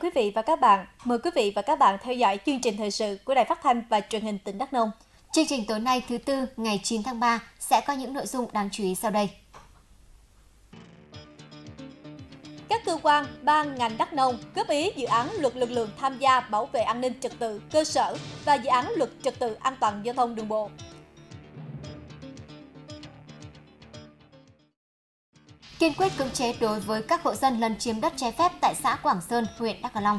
quý vị và các bạn. Mời quý vị và các bạn theo dõi chương trình thời sự của Đài Phát thanh và Truyền hình tỉnh Đắk Nông. Chương trình tối nay thứ tư ngày 9 tháng 3 sẽ có những nội dung đáng chú ý sau đây. Các cơ quan, ban, ngành Đắk Nông góp ý dự án luật lực lượng tham gia bảo vệ an ninh trật tự cơ sở và dự án luật trật tự an toàn giao thông đường bộ kiên quyết cưỡng chế đối với các hộ dân lấn chiếm đất trái phép tại xã Quảng Sơn, huyện Đắk Cờ Long.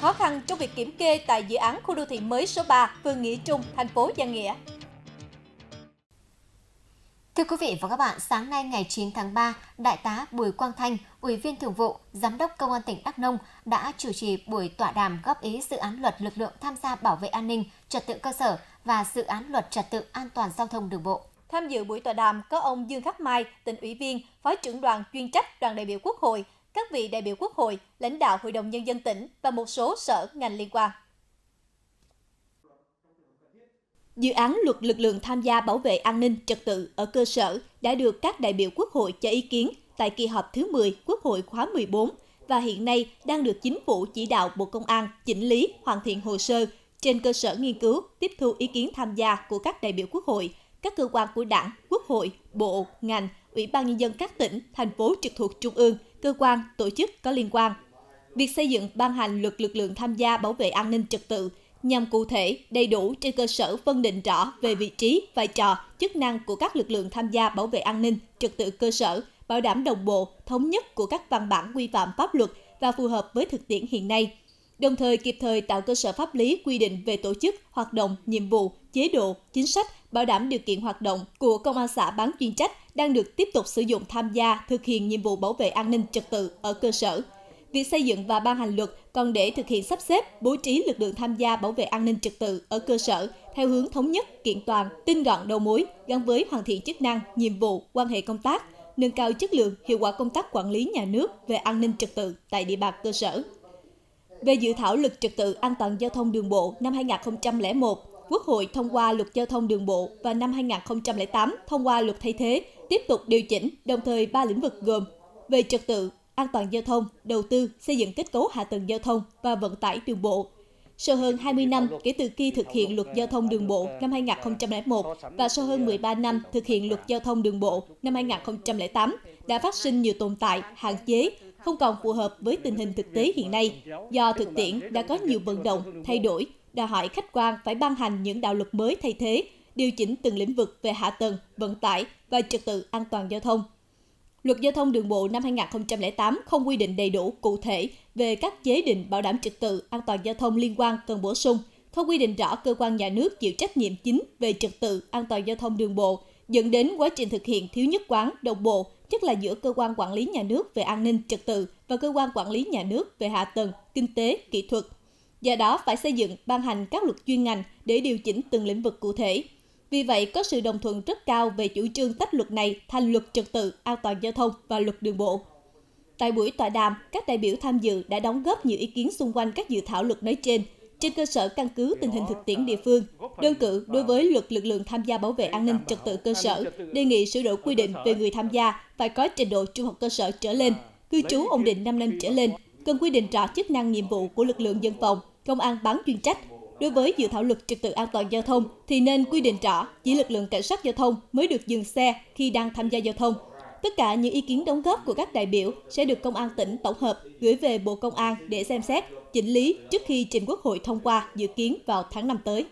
Khó khăn trong việc kiểm kê tại dự án khu đô thị mới số 3, phường Nghĩa Trung, thành phố Giang Nghĩa. Thưa quý vị và các bạn, sáng nay ngày 9 tháng 3, Đại tá Bùi Quang Thanh, Ủy viên Thường vụ, Giám đốc Công an tỉnh Đắk Nông đã chủ trì buổi tọa đàm góp ý dự án luật lực lượng tham gia bảo vệ an ninh, trật tự cơ sở và dự án luật trật tự an toàn giao thông đường bộ. Tham dự buổi tọa đàm có ông Dương Khắc Mai, tỉnh ủy viên, phó trưởng đoàn chuyên trách đoàn đại biểu Quốc hội, các vị đại biểu Quốc hội, lãnh đạo Hội đồng Nhân dân tỉnh và một số sở ngành liên quan. Dự án luật lực lượng tham gia bảo vệ an ninh trật tự ở cơ sở đã được các đại biểu Quốc hội cho ý kiến tại kỳ họp thứ 10 Quốc hội khóa 14 và hiện nay đang được chính phủ chỉ đạo Bộ Công an chỉnh lý, hoàn thiện hồ sơ trên cơ sở nghiên cứu, tiếp thu ý kiến tham gia của các đại biểu Quốc hội, các cơ quan của Đảng, Quốc hội, Bộ, ngành, Ủy ban nhân dân các tỉnh, thành phố trực thuộc Trung ương, cơ quan, tổ chức có liên quan. Việc xây dựng ban hành luật lực lượng tham gia bảo vệ an ninh trật tự nhằm cụ thể, đầy đủ trên cơ sở phân định rõ về vị trí, vai trò, chức năng của các lực lượng tham gia bảo vệ an ninh trật tự cơ sở, bảo đảm đồng bộ, thống nhất của các văn bản quy phạm pháp luật và phù hợp với thực tiễn hiện nay – đồng thời kịp thời tạo cơ sở pháp lý quy định về tổ chức, hoạt động, nhiệm vụ, chế độ, chính sách, bảo đảm điều kiện hoạt động của công an xã bán chuyên trách đang được tiếp tục sử dụng tham gia thực hiện nhiệm vụ bảo vệ an ninh trật tự ở cơ sở. Việc xây dựng và ban hành luật còn để thực hiện sắp xếp, bố trí lực lượng tham gia bảo vệ an ninh trật tự ở cơ sở theo hướng thống nhất, kiện toàn, tinh gọn đầu mối gắn với hoàn thiện chức năng, nhiệm vụ, quan hệ công tác, nâng cao chất lượng, hiệu quả công tác quản lý nhà nước về an ninh trật tự tại địa bàn cơ sở về dự thảo luật trật tự an toàn giao thông đường bộ năm 2001, Quốc hội thông qua luật giao thông đường bộ và năm 2008 thông qua luật thay thế, tiếp tục điều chỉnh đồng thời ba lĩnh vực gồm về trật tự, an toàn giao thông, đầu tư, xây dựng kết cấu hạ tầng giao thông và vận tải đường bộ. Sau hơn 20 năm kể từ khi thực hiện luật giao thông đường bộ năm 2001 và sau hơn 13 năm thực hiện luật giao thông đường bộ năm 2008, đã phát sinh nhiều tồn tại, hạn chế, không còn phù hợp với tình hình thực tế hiện nay. Do thực tiễn đã có nhiều vận động, thay đổi, đòi hỏi khách quan phải ban hành những đạo luật mới thay thế, điều chỉnh từng lĩnh vực về hạ tầng, vận tải và trật tự an toàn giao thông. Luật Giao thông Đường bộ năm 2008 không quy định đầy đủ cụ thể về các chế định bảo đảm trật tự an toàn giao thông liên quan cần bổ sung, không quy định rõ cơ quan nhà nước chịu trách nhiệm chính về trật tự an toàn giao thông đường bộ, dẫn đến quá trình thực hiện thiếu nhất quán, đồng bộ, nhất là giữa cơ quan quản lý nhà nước về an ninh trật tự và cơ quan quản lý nhà nước về hạ tầng, kinh tế, kỹ thuật. Do đó phải xây dựng, ban hành các luật chuyên ngành để điều chỉnh từng lĩnh vực cụ thể. Vì vậy, có sự đồng thuận rất cao về chủ trương tách luật này thành luật trật tự, an toàn giao thông và luật đường bộ. Tại buổi tọa đàm, các đại biểu tham dự đã đóng góp nhiều ý kiến xung quanh các dự thảo luật nói trên – trên cơ sở căn cứ tình hình thực tiễn địa phương. Đơn cử đối với luật lực lượng tham gia bảo vệ an ninh trật tự cơ sở, đề nghị sửa đổi quy định về người tham gia phải có trình độ trung học cơ sở trở lên, cư trú ổn định 5 năm trở lên, cần quy định rõ chức năng nhiệm vụ của lực lượng dân phòng, công an bán chuyên trách. Đối với dự thảo luật trật tự an toàn giao thông thì nên quy định rõ chỉ lực lượng cảnh sát giao thông mới được dừng xe khi đang tham gia giao thông. Tất cả những ý kiến đóng góp của các đại biểu sẽ được Công an tỉnh tổng hợp gửi về Bộ Công an để xem xét chỉnh lý trước khi trình Quốc hội thông qua dự kiến vào tháng 5 tới.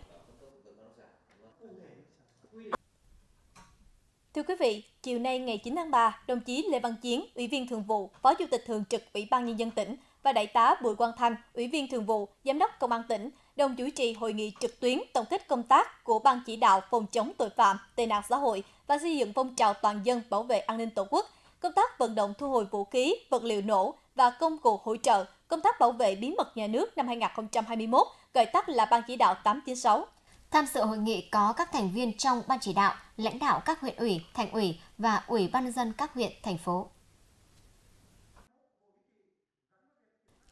Thưa quý vị, chiều nay ngày 9 tháng 3, đồng chí Lê Văn Chiến, Ủy viên Thường vụ, Phó Chủ tịch Thường trực Ủy ban Nhân dân tỉnh và Đại tá Bùi Quang Thanh, Ủy viên Thường vụ, Giám đốc Công an tỉnh, đồng chủ trì hội nghị trực tuyến tổng kết công tác của Ban chỉ đạo phòng chống tội phạm, tệ nạn xã hội và xây dựng phong trào toàn dân bảo vệ an ninh Tổ quốc, công tác vận động thu hồi vũ khí, vật liệu nổ và công cụ hỗ trợ công tác bảo vệ bí mật nhà nước năm 2021, gọi tắt là Ban chỉ đạo 896. Tham dự hội nghị có các thành viên trong ban chỉ đạo, lãnh đạo các huyện ủy, thành ủy và ủy ban nhân dân các huyện, thành phố.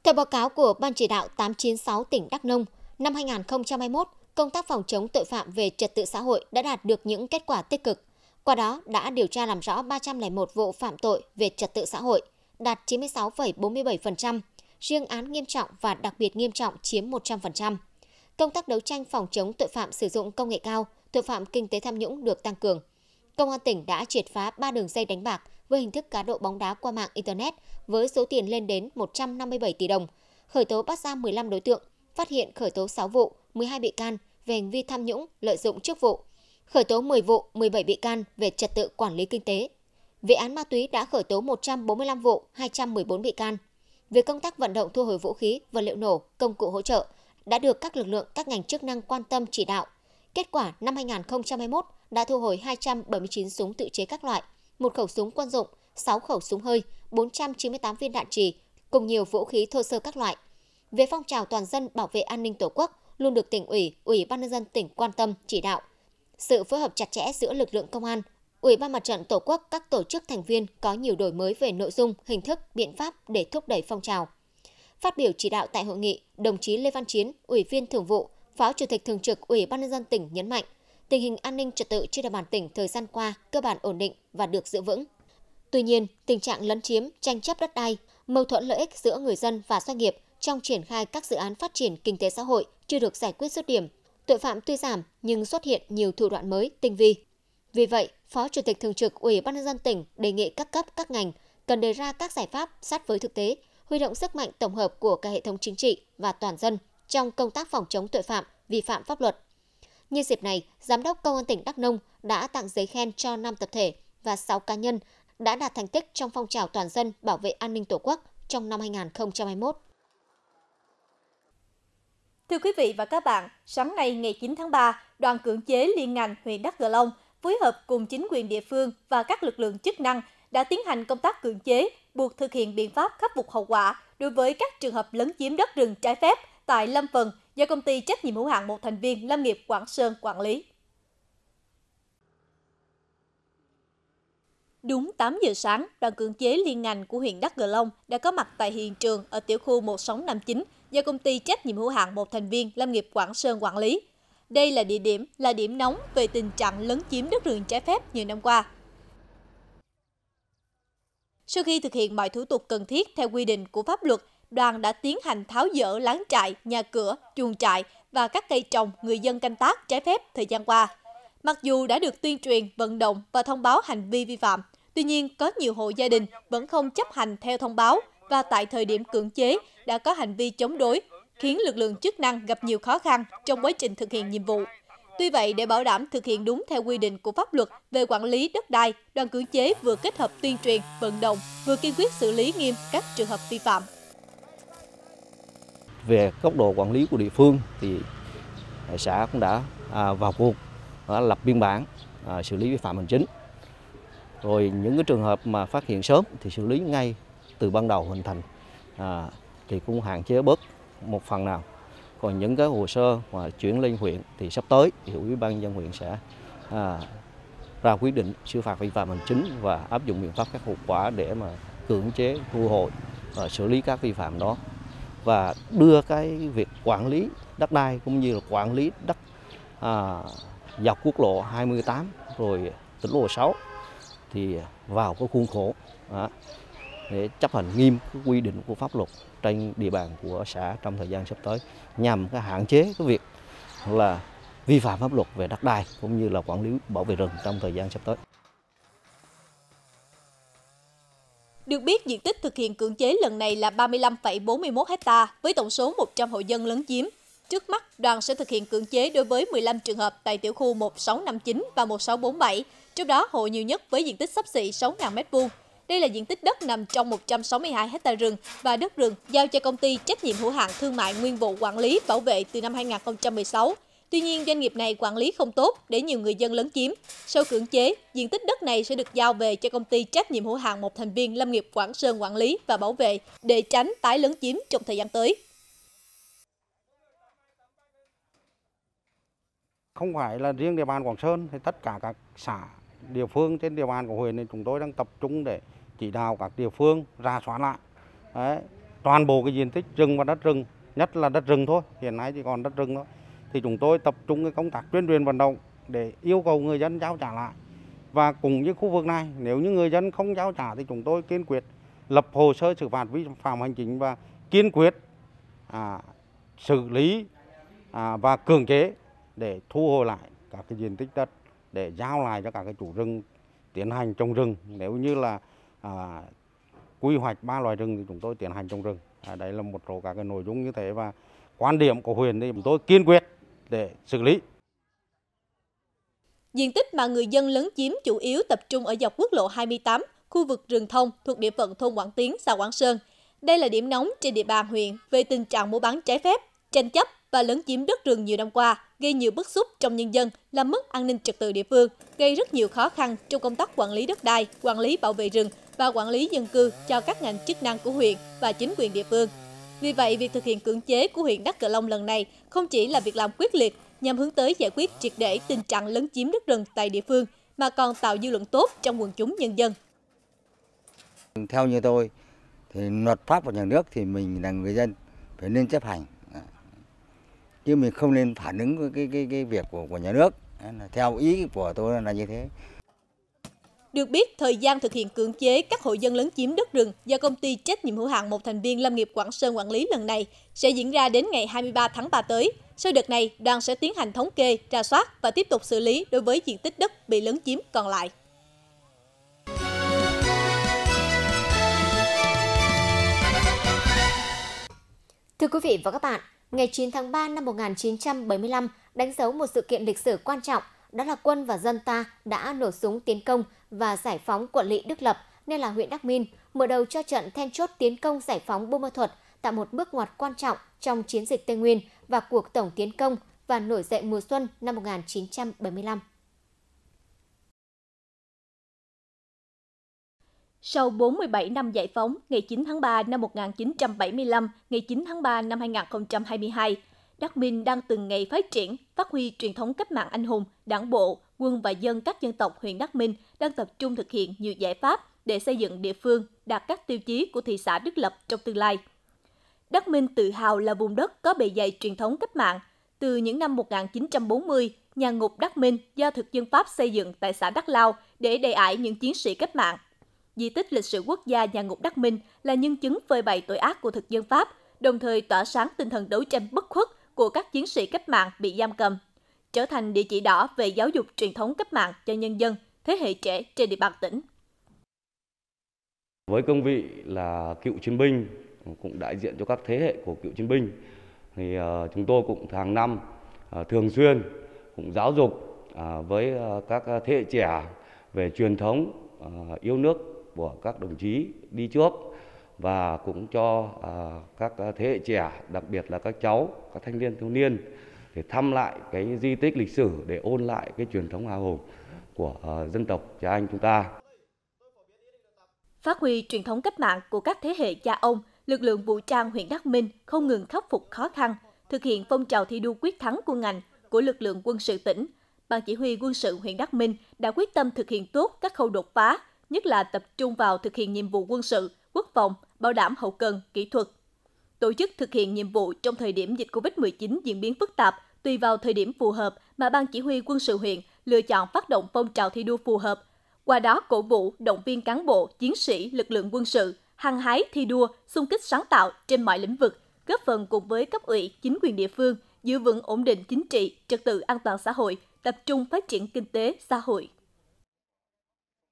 Theo báo cáo của Ban chỉ đạo 896 tỉnh Đắk Nông, năm 2021, công tác phòng chống tội phạm về trật tự xã hội đã đạt được những kết quả tích cực. Qua đó đã điều tra làm rõ 301 vụ phạm tội về trật tự xã hội, đạt 96,47%, riêng án nghiêm trọng và đặc biệt nghiêm trọng chiếm 100%. Công tác đấu tranh phòng chống tội phạm sử dụng công nghệ cao, tội phạm kinh tế tham nhũng được tăng cường. Công an tỉnh đã triệt phá 3 đường dây đánh bạc với hình thức cá độ bóng đá qua mạng Internet với số tiền lên đến 157 tỷ đồng, khởi tố bắt giam 15 đối tượng, phát hiện khởi tố 6 vụ, 12 bị can về hành vi tham nhũng, lợi dụng chức vụ, khởi tố 10 vụ, 17 bị can về trật tự quản lý kinh tế. Về án ma túy đã khởi tố 145 vụ, 214 bị can, Việc công tác vận động thu hồi vũ khí, vật liệu nổ, công cụ hỗ trợ đã được các lực lượng, các ngành chức năng quan tâm chỉ đạo. Kết quả năm 2021 đã thu hồi 279 súng tự chế các loại, một khẩu súng quân dụng, 6 khẩu súng hơi, 498 viên đạn trì cùng nhiều vũ khí thô sơ các loại. Về phong trào toàn dân bảo vệ an ninh Tổ quốc luôn được tỉnh ủy, ủy ban nhân dân tỉnh quan tâm chỉ đạo. Sự phối hợp chặt chẽ giữa lực lượng công an, Ủy ban Mặt trận Tổ quốc các tổ chức thành viên có nhiều đổi mới về nội dung, hình thức, biện pháp để thúc đẩy phong trào. Phát biểu chỉ đạo tại hội nghị, đồng chí Lê Văn Chiến, Ủy viên Thường vụ, Phó Chủ tịch Thường trực Ủy ban nhân dân tỉnh nhấn mạnh, tình hình an ninh trật tự trên địa bàn tỉnh thời gian qua cơ bản ổn định và được giữ vững. Tuy nhiên, tình trạng lấn chiếm, tranh chấp đất đai, mâu thuẫn lợi ích giữa người dân và doanh nghiệp trong triển khai các dự án phát triển kinh tế xã hội chưa được giải quyết dứt điểm. Tội phạm tuy giảm nhưng xuất hiện nhiều thủ đoạn mới tinh vi, vì vậy, Phó Chủ tịch Thường trực Ủy ban nhân dân tỉnh đề nghị các cấp các ngành cần đề ra các giải pháp sát với thực tế, huy động sức mạnh tổng hợp của cả hệ thống chính trị và toàn dân trong công tác phòng chống tội phạm, vi phạm pháp luật. Như dịp này, Giám đốc Công an tỉnh Đắk Nông đã tặng giấy khen cho 5 tập thể và 6 cá nhân đã đạt thành tích trong phong trào toàn dân bảo vệ an ninh Tổ quốc trong năm 2021. Thưa quý vị và các bạn, sáng nay ngày 9 tháng 3, đoàn cưỡng chế liên ngành huyện Đắk Gờ Long – phối hợp cùng chính quyền địa phương và các lực lượng chức năng đã tiến hành công tác cưỡng chế, buộc thực hiện biện pháp khắc phục hậu quả đối với các trường hợp lấn chiếm đất rừng trái phép tại Lâm Phần do công ty trách nhiệm hữu hạn một thành viên Lâm nghiệp Quảng Sơn quản lý. Đúng 8 giờ sáng, đoàn cưỡng chế liên ngành của huyện Đắk Gờ Long đã có mặt tại hiện trường ở tiểu khu 1659 do công ty trách nhiệm hữu hạn một thành viên Lâm nghiệp Quảng Sơn quản lý. Đây là địa điểm là điểm nóng về tình trạng lấn chiếm đất rừng trái phép nhiều năm qua. Sau khi thực hiện mọi thủ tục cần thiết theo quy định của pháp luật, đoàn đã tiến hành tháo dỡ láng trại, nhà cửa, chuồng trại và các cây trồng người dân canh tác trái phép thời gian qua. Mặc dù đã được tuyên truyền, vận động và thông báo hành vi vi phạm, tuy nhiên có nhiều hộ gia đình vẫn không chấp hành theo thông báo và tại thời điểm cưỡng chế đã có hành vi chống đối, khiến lực lượng chức năng gặp nhiều khó khăn trong quá trình thực hiện nhiệm vụ. Tuy vậy, để bảo đảm thực hiện đúng theo quy định của pháp luật về quản lý đất đai, đoàn cưỡng chế vừa kết hợp tuyên truyền, vận động, vừa kiên quyết xử lý nghiêm các trường hợp vi phạm. Về góc độ quản lý của địa phương thì xã cũng đã à, vào cuộc, đã à, lập biên bản à, xử lý vi phạm hành chính. Rồi những cái trường hợp mà phát hiện sớm thì xử lý ngay từ ban đầu hình thành thì cũng hạn chế bớt một phần nào còn những cái hồ sơ mà chuyển lên huyện thì sắp tới thì ủy ban dân huyện sẽ à, ra quyết định xử phạt vi phạm hành chính và áp dụng biện pháp khắc phục quả để mà cưỡng chế thu hồi và xử lý các vi phạm đó và đưa cái việc quản lý đất đai cũng như là quản lý đất à, dọc quốc lộ 28 rồi tỉnh lộ 6 thì vào cái khuôn khổ. Đó để chấp hành nghiêm cái quy định của pháp luật trên địa bàn của xã trong thời gian sắp tới nhằm cái hạn chế cái việc là vi phạm pháp luật về đất đai cũng như là quản lý bảo vệ rừng trong thời gian sắp tới. Được biết, diện tích thực hiện cưỡng chế lần này là 35,41 ha với tổng số 100 hộ dân lấn chiếm. Trước mắt, đoàn sẽ thực hiện cưỡng chế đối với 15 trường hợp tại tiểu khu 1659 và 1647, trong đó hộ nhiều nhất với diện tích sắp xỉ 6.000 m2 đây là diện tích đất nằm trong 162 hecta rừng và đất rừng giao cho công ty trách nhiệm hữu hạn thương mại nguyên vụ quản lý bảo vệ từ năm 2016. Tuy nhiên, doanh nghiệp này quản lý không tốt để nhiều người dân lấn chiếm. Sau cưỡng chế, diện tích đất này sẽ được giao về cho công ty trách nhiệm hữu hạn một thành viên Lâm nghiệp Quảng Sơn quản lý và bảo vệ để tránh tái lấn chiếm trong thời gian tới. Không phải là riêng địa bàn Quảng Sơn, thì tất cả các xã địa phương trên địa bàn của huyện thì chúng tôi đang tập trung để chỉ đạo các địa phương ra soát lại Đấy, toàn bộ cái diện tích rừng và đất rừng nhất là đất rừng thôi hiện nay chỉ còn đất rừng thôi thì chúng tôi tập trung cái công tác tuyên truyền vận động để yêu cầu người dân giao trả lại và cùng với khu vực này nếu như người dân không giao trả thì chúng tôi kiên quyết lập hồ sơ xử phạt vi phạm hành chính và kiên quyết à, xử lý à, và cường chế để thu hồi lại các cái diện tích đất để giao lại cho các cái chủ rừng tiến hành trồng rừng nếu như là à, quy hoạch ba loài rừng thì chúng tôi tiến hành trồng rừng. À, đấy là một số các cái nội dung như thế và quan điểm của huyện thì chúng tôi kiên quyết để xử lý. Diện tích mà người dân lấn chiếm chủ yếu tập trung ở dọc quốc lộ 28, khu vực rừng thông thuộc địa phận thôn Quảng Tiến, xã Quảng Sơn. Đây là điểm nóng trên địa bàn huyện về tình trạng mua bán trái phép, tranh chấp và lấn chiếm đất rừng nhiều năm qua, gây nhiều bức xúc trong nhân dân, làm mất an ninh trật tự địa phương, gây rất nhiều khó khăn trong công tác quản lý đất đai, quản lý bảo vệ rừng và quản lý dân cư cho các ngành chức năng của huyện và chính quyền địa phương. Vì vậy, việc thực hiện cưỡng chế của huyện Đắk Cờ Long lần này không chỉ là việc làm quyết liệt nhằm hướng tới giải quyết triệt để tình trạng lấn chiếm đất rừng tại địa phương, mà còn tạo dư luận tốt trong quần chúng nhân dân. Theo như tôi, thì luật pháp của nhà nước thì mình là người dân phải nên chấp hành chứ mình không nên phản ứng với cái cái cái việc của của nhà nước theo ý của tôi là như thế được biết, thời gian thực hiện cưỡng chế các hộ dân lấn chiếm đất rừng do công ty trách nhiệm hữu hạn một thành viên Lâm nghiệp Quảng Sơn quản lý lần này sẽ diễn ra đến ngày 23 tháng 3 tới. Sau đợt này, đoàn sẽ tiến hành thống kê, ra soát và tiếp tục xử lý đối với diện tích đất bị lấn chiếm còn lại. Thưa quý vị và các bạn, ngày 9 tháng 3 năm 1975 đánh dấu một sự kiện lịch sử quan trọng đó là quân và dân ta đã nổ súng tiến công và giải phóng quận lỵ Đức Lập, nên là huyện Đắc Minh mở đầu cho trận then chốt tiến công giải phóng Bô Ma Thuật tạo một bước ngoặt quan trọng trong chiến dịch Tây Nguyên và cuộc tổng tiến công và nổi dậy mùa xuân năm 1975. Sau 47 năm giải phóng, ngày 9 tháng 3 năm 1975, ngày 9 tháng 3 năm 2022, Đắk Minh đang từng ngày phát triển, phát huy truyền thống cách mạng anh hùng, đảng bộ, quân và dân các dân tộc huyện Đắk Minh đang tập trung thực hiện nhiều giải pháp để xây dựng địa phương đạt các tiêu chí của thị xã Đức Lập trong tương lai. Đắk Minh tự hào là vùng đất có bề dày truyền thống cách mạng. Từ những năm 1940, nhà ngục Đắk Minh do thực dân Pháp xây dựng tại xã Đắk Lao để đề ải những chiến sĩ cách mạng. Di tích lịch sử quốc gia nhà ngục Đắk Minh là nhân chứng phơi bày tội ác của thực dân Pháp, đồng thời tỏa sáng tinh thần đấu tranh bất khuất của các chiến sĩ cách mạng bị giam cầm, trở thành địa chỉ đỏ về giáo dục truyền thống cách mạng cho nhân dân, thế hệ trẻ trên địa bàn tỉnh. Với công vị là cựu chiến binh, cũng đại diện cho các thế hệ của cựu chiến binh, thì ờ, chúng tôi cũng hàng năm ờ, thường xuyên cũng giáo dục ờ, với các thế hệ trẻ về truyền thống yêu nước của các đồng chí đi trước và cũng cho à, các thế hệ trẻ đặc biệt là các cháu các thanh niên thiếu niên để thăm lại cái di tích lịch sử để ôn lại cái truyền thống hào hùng của à, dân tộc cha anh chúng ta phát huy truyền thống cách mạng của các thế hệ cha ông lực lượng vũ trang huyện Đắc Minh không ngừng khắc phục khó khăn thực hiện phong trào thi đua quyết thắng của ngành của lực lượng quân sự tỉnh Ban Chỉ huy quân sự huyện Đắc Minh đã quyết tâm thực hiện tốt các khâu đột phá, nhất là tập trung vào thực hiện nhiệm vụ quân sự, quốc phòng, bảo đảm hậu cần, kỹ thuật. Tổ chức thực hiện nhiệm vụ trong thời điểm dịch COVID-19 diễn biến phức tạp, tùy vào thời điểm phù hợp mà Ban Chỉ huy quân sự huyện lựa chọn phát động phong trào thi đua phù hợp, qua đó cổ vũ, động viên cán bộ, chiến sĩ, lực lượng quân sự, hăng hái thi đua, xung kích sáng tạo trên mọi lĩnh vực, góp phần cùng với cấp ủy, chính quyền địa phương giữ vững ổn định chính trị, trật tự an toàn xã hội, tập trung phát triển kinh tế, xã hội.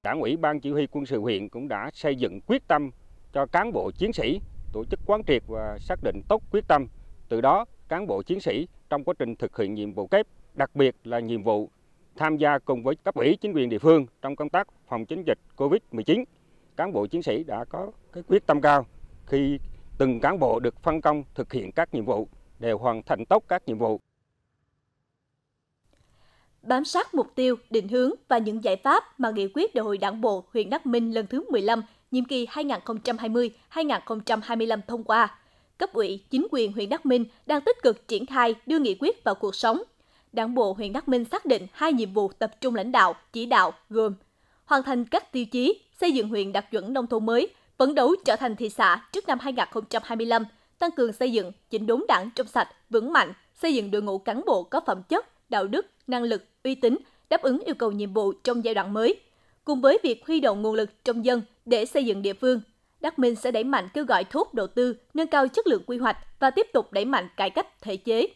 Đảng ủy Ban Chỉ huy quân sự huyện cũng đã xây dựng quyết tâm cho cán bộ chiến sĩ tổ chức quán triệt và xác định tốt quyết tâm. Từ đó, cán bộ chiến sĩ trong quá trình thực hiện nhiệm vụ kép, đặc biệt là nhiệm vụ tham gia cùng với cấp ủy chính quyền địa phương trong công tác phòng chống dịch COVID-19. Cán bộ chiến sĩ đã có cái quyết tâm cao khi từng cán bộ được phân công thực hiện các nhiệm vụ đều hoàn thành tốt các nhiệm vụ. Bám sát mục tiêu, định hướng và những giải pháp mà nghị quyết đại hội đảng bộ huyện Đắc Minh lần thứ 15 nhiệm kỳ 2020-2025 thông qua. Cấp ủy, chính quyền huyện Đắc Minh đang tích cực triển khai đưa nghị quyết vào cuộc sống. Đảng bộ huyện Đắc Minh xác định hai nhiệm vụ tập trung lãnh đạo, chỉ đạo gồm hoàn thành các tiêu chí xây dựng huyện đạt chuẩn nông thôn mới, phấn đấu trở thành thị xã trước năm 2025, tăng cường xây dựng, chỉnh đốn đảng trong sạch, vững mạnh, xây dựng đội ngũ cán bộ có phẩm chất, đạo đức, năng lực, uy tín, đáp ứng yêu cầu nhiệm vụ trong giai đoạn mới – Cùng với việc huy động nguồn lực trong dân để xây dựng địa phương, Đắk Minh sẽ đẩy mạnh kêu gọi thúc đầu tư, nâng cao chất lượng quy hoạch và tiếp tục đẩy mạnh cải cách thể chế.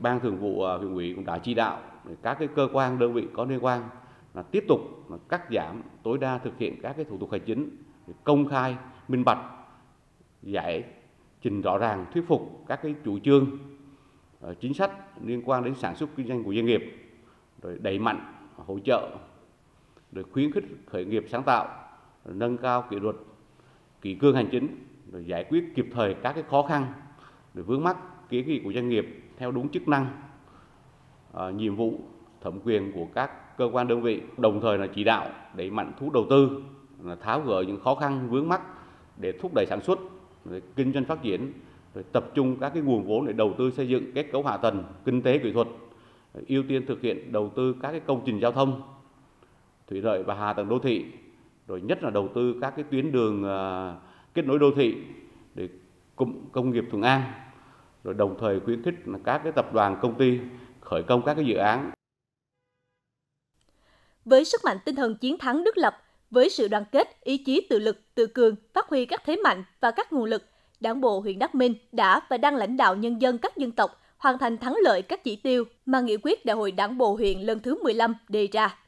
Ban thường vụ à, huyện ủy cũng đã chỉ đạo các cái cơ quan đơn vị có liên quan là tiếp tục cắt giảm tối đa thực hiện các cái thủ tục hành chính công khai, minh bạch, giải trình rõ ràng thuyết phục các cái chủ trương à, chính sách liên quan đến sản xuất kinh doanh của doanh nghiệp rồi đẩy mạnh hỗ trợ rồi khuyến khích khởi nghiệp sáng tạo nâng cao kỷ luật kỷ cương hành chính rồi giải quyết kịp thời các cái khó khăn rồi vướng mắc kiến nghị của doanh nghiệp theo đúng chức năng à, nhiệm vụ thẩm quyền của các cơ quan đơn vị đồng thời là chỉ đạo để mạnh thu hút đầu tư là tháo gỡ những khó khăn vướng mắc để thúc đẩy sản xuất rồi kinh doanh phát triển rồi tập trung các cái nguồn vốn để đầu tư xây dựng kết cấu hạ tầng kinh tế kỹ thuật ưu tiên thực hiện đầu tư các cái công trình giao thông thủy lợi và hạ tầng đô thị rồi nhất là đầu tư các cái tuyến đường à, kết nối đô thị để cụm công nghiệp Thuận An rồi đồng thời khuyến khích các cái tập đoàn công ty khởi công các cái dự án. Với sức mạnh tinh thần chiến thắng đức lập, với sự đoàn kết, ý chí tự lực, tự cường, phát huy các thế mạnh và các nguồn lực, Đảng bộ huyện Đắc Minh đã và đang lãnh đạo nhân dân các dân tộc hoàn thành thắng lợi các chỉ tiêu mà nghị quyết đại hội Đảng bộ huyện lần thứ 15 đề ra.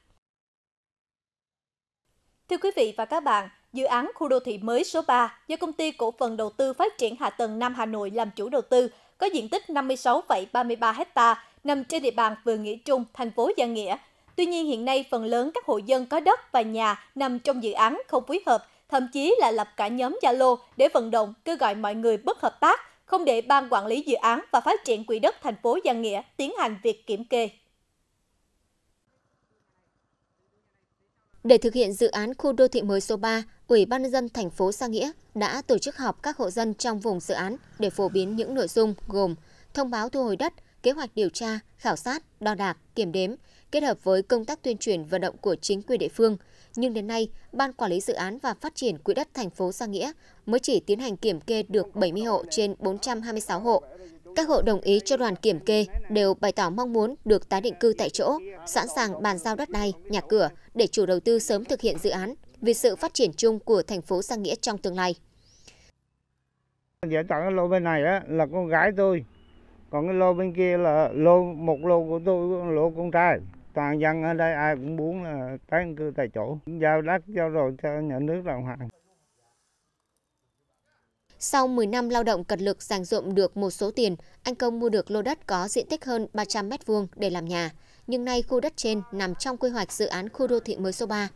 Thưa quý vị và các bạn, dự án khu đô thị mới số 3 do Công ty Cổ phần Đầu tư Phát triển Hạ tầng Nam Hà Nội làm chủ đầu tư có diện tích 56,33 ha nằm trên địa bàn phường Nghĩa Trung, thành phố Giang Nghĩa. Tuy nhiên hiện nay phần lớn các hộ dân có đất và nhà nằm trong dự án không phối hợp, thậm chí là lập cả nhóm Zalo để vận động kêu gọi mọi người bất hợp tác, không để ban quản lý dự án và phát triển quỹ đất thành phố Giang Nghĩa tiến hành việc kiểm kê. Để thực hiện dự án khu đô thị mới số 3, Ủy ban nhân dân thành phố Sa Nghĩa đã tổ chức họp các hộ dân trong vùng dự án để phổ biến những nội dung gồm thông báo thu hồi đất, kế hoạch điều tra, khảo sát, đo đạc, kiểm đếm, kết hợp với công tác tuyên truyền vận động của chính quyền địa phương. Nhưng đến nay, Ban Quản lý Dự án và Phát triển Quỹ đất thành phố Sa Nghĩa mới chỉ tiến hành kiểm kê được 70 hộ trên 426 hộ. Các hộ đồng ý cho đoàn kiểm kê đều bày tỏ mong muốn được tái định cư tại chỗ, sẵn sàng bàn giao đất đai, nhà cửa để chủ đầu tư sớm thực hiện dự án vì sự phát triển chung của thành phố Giang Nghĩa trong tương lai. Hiện tại cái lô bên này á, là con gái tôi, còn cái lô bên kia là lô một lô của tôi, lô con trai. Toàn dân ở đây ai cũng muốn là tái định cư tại chỗ, giao đất giao rồi cho nhà nước đồng hoàng. Sau 10 năm lao động cật lực giành dụng được một số tiền, anh Công mua được lô đất có diện tích hơn 300 m2 để làm nhà. Nhưng nay khu đất trên nằm trong quy hoạch dự án khu đô thị mới số 3.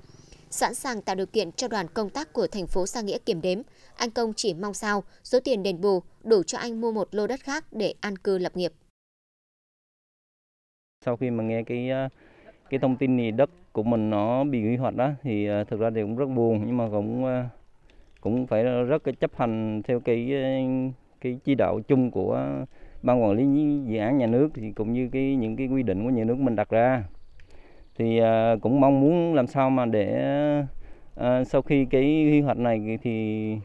Sẵn sàng tạo điều kiện cho đoàn công tác của thành phố Sa Nghĩa kiểm đếm, anh Công chỉ mong sao số tiền đền bù đủ cho anh mua một lô đất khác để an cư lập nghiệp. Sau khi mà nghe cái ờ, cái thông tin thì đất của mình nó bị hủy hoại đó thì ờ, thực ra thì cũng rất buồn nhưng mà cũng ờ, cũng phải rất chấp hành theo cái cái chỉ đạo chung của ban quản lý dự án nhà nước thì cũng như cái những cái quy định của nhà nước mình đặt ra thì à, cũng mong muốn làm sao mà để à, sau khi cái quy hoạch này thì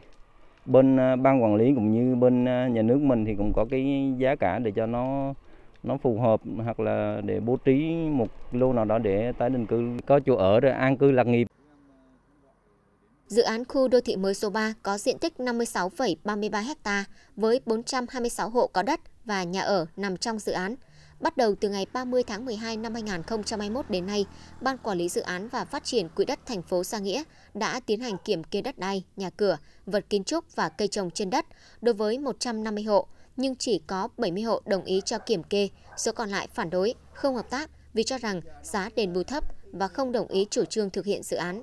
bên à, ban quản lý cũng như bên à, nhà nước mình thì cũng có cái giá cả để cho nó nó phù hợp hoặc là để bố trí một lô nào đó để tái định cư có chỗ ở rồi an cư lạc nghiệp Dự án khu đô thị mới số 3 có diện tích 56,33 ha với 426 hộ có đất và nhà ở nằm trong dự án. Bắt đầu từ ngày 30 tháng 12 năm 2021 đến nay, Ban Quản lý Dự án và Phát triển Quỹ đất thành phố Sa Nghĩa đã tiến hành kiểm kê đất đai, nhà cửa, vật kiến trúc và cây trồng trên đất đối với 150 hộ, nhưng chỉ có 70 hộ đồng ý cho kiểm kê, số còn lại phản đối, không hợp tác vì cho rằng giá đền bù thấp và không đồng ý chủ trương thực hiện dự án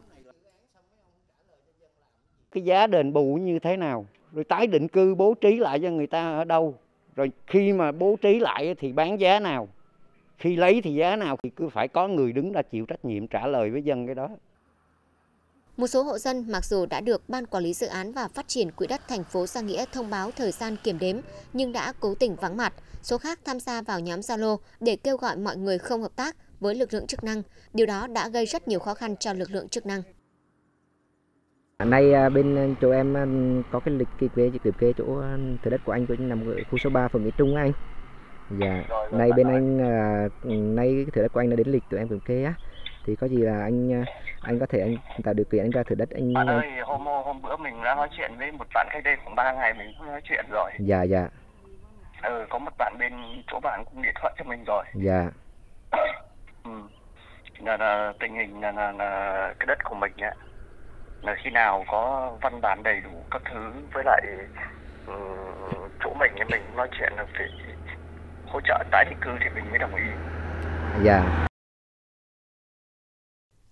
cái giá đền bù như thế nào rồi tái định cư bố trí lại cho người ta ở đâu rồi khi mà bố trí lại thì bán giá nào khi lấy thì giá nào thì cứ phải có người đứng ra chịu trách nhiệm trả lời với dân cái đó một số hộ dân mặc dù đã được Ban Quản lý Dự án và Phát triển Quỹ đất thành phố Sa Nghĩa thông báo thời gian kiểm đếm nhưng đã cố tình vắng mặt. Số khác tham gia vào nhóm Zalo để kêu gọi mọi người không hợp tác với lực lượng chức năng. Điều đó đã gây rất nhiều khó khăn cho lực lượng chức năng. Nay à, bên à, chỗ em à, có cái lịch kỳ quê kiểm kê chỗ thửa đất của anh cũng nằm ở khu số 3 phường mỹ Trung á anh. Dạ. Rồi, nay bên anh nay thửa đất của anh đã đến lịch tụi em kiểm kê á. Thì có gì là anh anh có thể anh tạo điều kiện anh ra thửa đất anh. Bạn ơi, hôm hôm bữa mình đã nói chuyện với một bạn cách đây khoảng 3 ngày mình cũng nói chuyện rồi. Dạ dạ. Ừ, có một bạn bên chỗ bạn cũng điện thoại cho mình rồi. Dạ. ừ. Là, là tình hình là, là, là cái đất của mình ấy, là khi nào có văn bản đầy đủ các thứ với lại uh, chỗ mình thì mình nói chuyện là phải hỗ trợ tái định cư thì mình mới đồng ý. Dạ.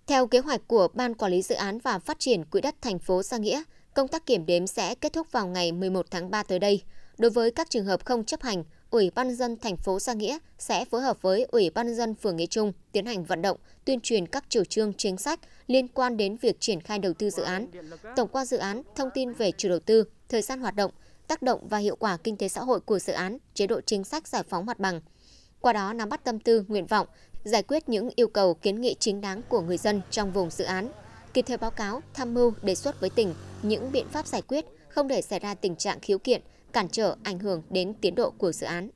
Theo kế hoạch của Ban Quản lý Dự án và Phát triển Quỹ đất thành phố Sa Nghĩa, công tác kiểm đếm sẽ kết thúc vào ngày 11 tháng 3 tới đây. Đối với các trường hợp không chấp hành Ủy ban dân thành phố Sa Nghĩa sẽ phối hợp với Ủy ban dân phường Nghĩa Trung tiến hành vận động, tuyên truyền các chủ trương chính sách liên quan đến việc triển khai đầu tư dự án. Tổng quan dự án, thông tin về chủ đầu tư, thời gian hoạt động, tác động và hiệu quả kinh tế xã hội của dự án, chế độ chính sách giải phóng mặt bằng. Qua đó nắm bắt tâm tư, nguyện vọng, giải quyết những yêu cầu kiến nghị chính đáng của người dân trong vùng dự án, kịp thời báo cáo, tham mưu đề xuất với tỉnh những biện pháp giải quyết, không để xảy ra tình trạng khiếu kiện, cản trở ảnh hưởng đến tiến độ của dự án.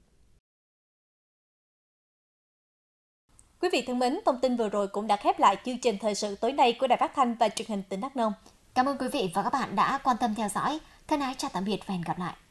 Quý vị thân mến, thông tin vừa rồi cũng đã khép lại chương trình thời sự tối nay của Đài Phát thanh và Truyền hình tỉnh Đắk Nông. Cảm ơn quý vị và các bạn đã quan tâm theo dõi. Thân ái chào tạm biệt và hẹn gặp lại.